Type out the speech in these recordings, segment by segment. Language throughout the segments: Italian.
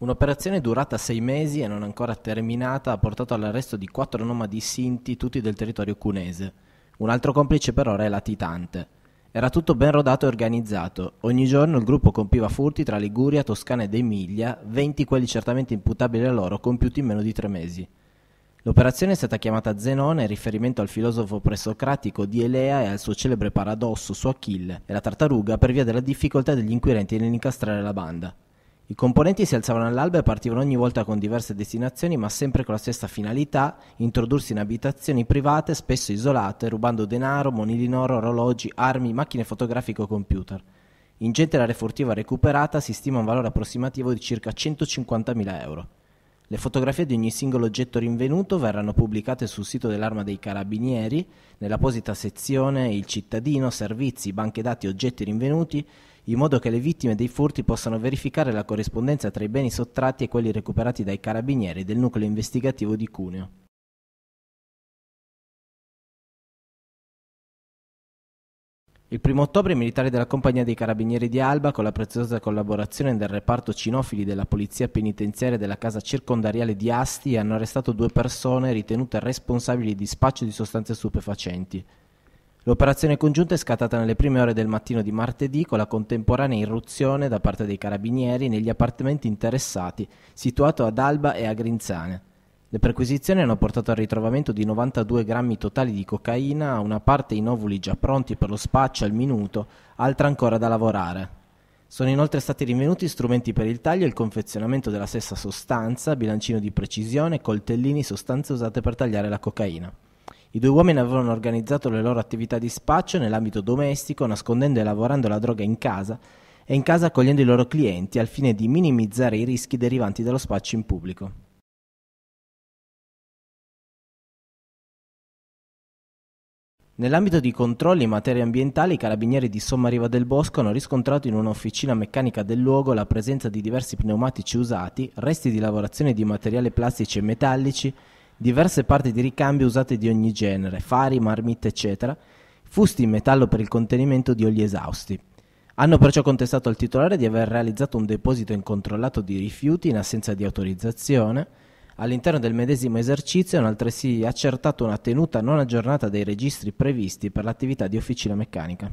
Un'operazione durata sei mesi e non ancora terminata ha portato all'arresto di quattro nomadi sinti, tutti del territorio cunese. Un altro complice per ora è latitante. Era tutto ben rodato e organizzato. Ogni giorno il gruppo compiva furti tra Liguria, Toscana ed Emilia, 20 quelli certamente imputabili a loro, compiuti in meno di tre mesi. L'operazione è stata chiamata Zenone in riferimento al filosofo presocratico di Elea e al suo celebre paradosso su Achille e la tartaruga per via della difficoltà degli inquirenti nell'incastrare la banda. I componenti si alzavano all'alba e partivano ogni volta con diverse destinazioni, ma sempre con la stessa finalità, introdursi in abitazioni private, spesso isolate, rubando denaro, monili in oro, orologi, armi, macchine fotografiche o computer. In gente la refurtiva recuperata si stima un valore approssimativo di circa 150.000 euro. Le fotografie di ogni singolo oggetto rinvenuto verranno pubblicate sul sito dell'Arma dei Carabinieri, nell'apposita sezione Il cittadino, servizi, banche dati, oggetti rinvenuti, in modo che le vittime dei furti possano verificare la corrispondenza tra i beni sottratti e quelli recuperati dai carabinieri del nucleo investigativo di Cuneo. Il 1 ottobre i militari della Compagnia dei Carabinieri di Alba, con la preziosa collaborazione del reparto cinofili della Polizia Penitenziaria della Casa Circondariale di Asti, hanno arrestato due persone ritenute responsabili di spaccio di sostanze stupefacenti. L'operazione congiunta è scattata nelle prime ore del mattino di martedì con la contemporanea irruzione da parte dei carabinieri negli appartamenti interessati, situato ad Alba e a Grinzane. Le perquisizioni hanno portato al ritrovamento di 92 grammi totali di cocaina, una parte in ovuli già pronti per lo spaccio al minuto, altra ancora da lavorare. Sono inoltre stati rinvenuti strumenti per il taglio e il confezionamento della stessa sostanza, bilancino di precisione, coltellini, sostanze usate per tagliare la cocaina. I due uomini avevano organizzato le loro attività di spaccio nell'ambito domestico, nascondendo e lavorando la droga in casa e in casa accogliendo i loro clienti al fine di minimizzare i rischi derivanti dallo spaccio in pubblico. Nell'ambito di controlli in materia ambientale, i carabinieri di Sommariva del Bosco hanno riscontrato in un'officina meccanica del luogo la presenza di diversi pneumatici usati, resti di lavorazione di materiali plastici e metallici, diverse parti di ricambio usate di ogni genere, fari, marmitte, eccetera, fusti in metallo per il contenimento di oli esausti. Hanno perciò contestato al titolare di aver realizzato un deposito incontrollato di rifiuti in assenza di autorizzazione, All'interno del medesimo esercizio hanno altresì accertato una tenuta non aggiornata dei registri previsti per l'attività di officina meccanica.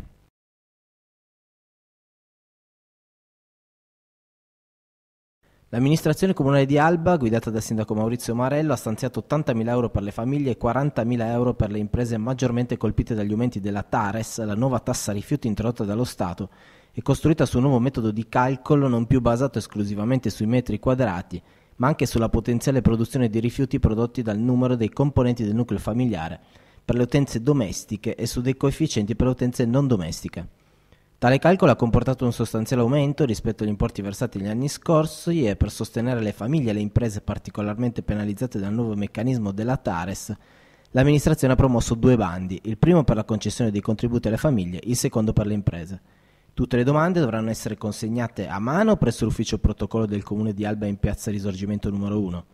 L'amministrazione comunale di Alba, guidata dal sindaco Maurizio Marello, ha stanziato 80.000 euro per le famiglie e 40.000 euro per le imprese maggiormente colpite dagli aumenti della Tares, la nuova tassa rifiuti introdotta dallo Stato e costruita su un nuovo metodo di calcolo non più basato esclusivamente sui metri quadrati, ma anche sulla potenziale produzione di rifiuti prodotti dal numero dei componenti del nucleo familiare per le utenze domestiche e su dei coefficienti per le utenze non domestiche. Tale calcolo ha comportato un sostanziale aumento rispetto agli importi versati negli anni scorsi e per sostenere le famiglie e le imprese particolarmente penalizzate dal nuovo meccanismo della Tares, l'amministrazione ha promosso due bandi, il primo per la concessione dei contributi alle famiglie, il secondo per le imprese. Tutte le domande dovranno essere consegnate a mano presso l'ufficio protocollo del Comune di Alba in piazza Risorgimento numero 1,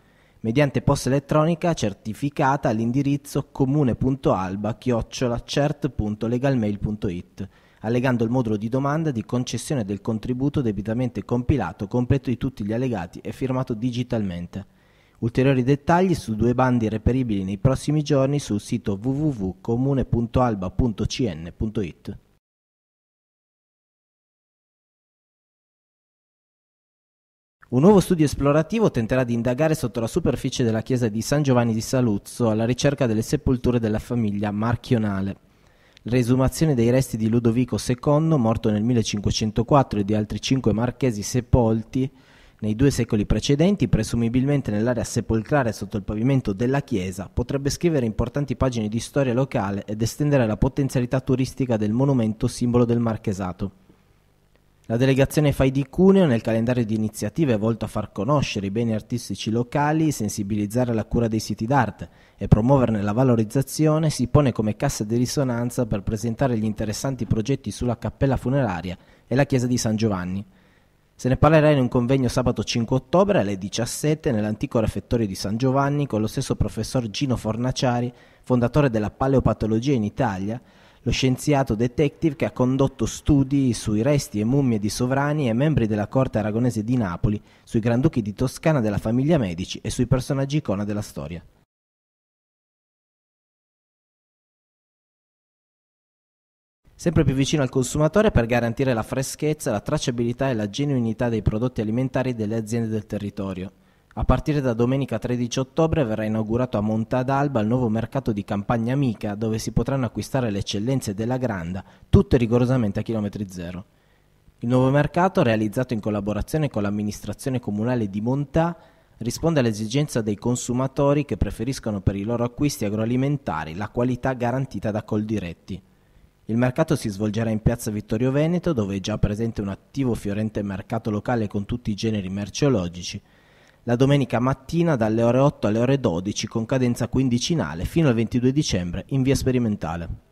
mediante posta elettronica certificata all'indirizzo comune.alba-cert.legalmail.it allegando il modulo di domanda di concessione del contributo debitamente compilato, completo di tutti gli allegati e firmato digitalmente. Ulteriori dettagli su due bandi reperibili nei prossimi giorni sul sito www.comune.alba.cn.it. Un nuovo studio esplorativo tenterà di indagare sotto la superficie della chiesa di San Giovanni di Saluzzo alla ricerca delle sepolture della famiglia Marchionale. L'esumazione dei resti di Ludovico II, morto nel 1504, e di altri cinque marchesi sepolti nei due secoli precedenti, presumibilmente nell'area sepolcrale sotto il pavimento della chiesa, potrebbe scrivere importanti pagine di storia locale ed estendere la potenzialità turistica del monumento simbolo del marchesato. La delegazione Fai di Cuneo nel calendario di iniziative è volto a far conoscere i beni artistici locali, sensibilizzare la cura dei siti d'arte e promuoverne la valorizzazione si pone come cassa di risonanza per presentare gli interessanti progetti sulla cappella funeraria e la chiesa di San Giovanni. Se ne parlerà in un convegno sabato 5 ottobre alle 17 nell'antico refettorio di San Giovanni con lo stesso professor Gino Fornaciari, fondatore della paleopatologia in Italia, lo scienziato detective che ha condotto studi sui resti e mummie di sovrani e membri della corte aragonese di Napoli, sui granduchi di Toscana della famiglia Medici e sui personaggi icona della storia. sempre più vicino al consumatore per garantire la freschezza, la tracciabilità e la genuinità dei prodotti alimentari delle aziende del territorio. A partire da domenica 13 ottobre verrà inaugurato a Montadalba il nuovo mercato di campagna amica dove si potranno acquistare le eccellenze della Granda, tutte rigorosamente a chilometri zero. Il nuovo mercato, realizzato in collaborazione con l'amministrazione comunale di Montà, risponde all'esigenza dei consumatori che preferiscono per i loro acquisti agroalimentari la qualità garantita da Coldiretti. Il mercato si svolgerà in piazza Vittorio Veneto, dove è già presente un attivo fiorente mercato locale con tutti i generi merceologici la domenica mattina dalle ore 8 alle ore 12 con cadenza quindicinale fino al 22 dicembre in via sperimentale.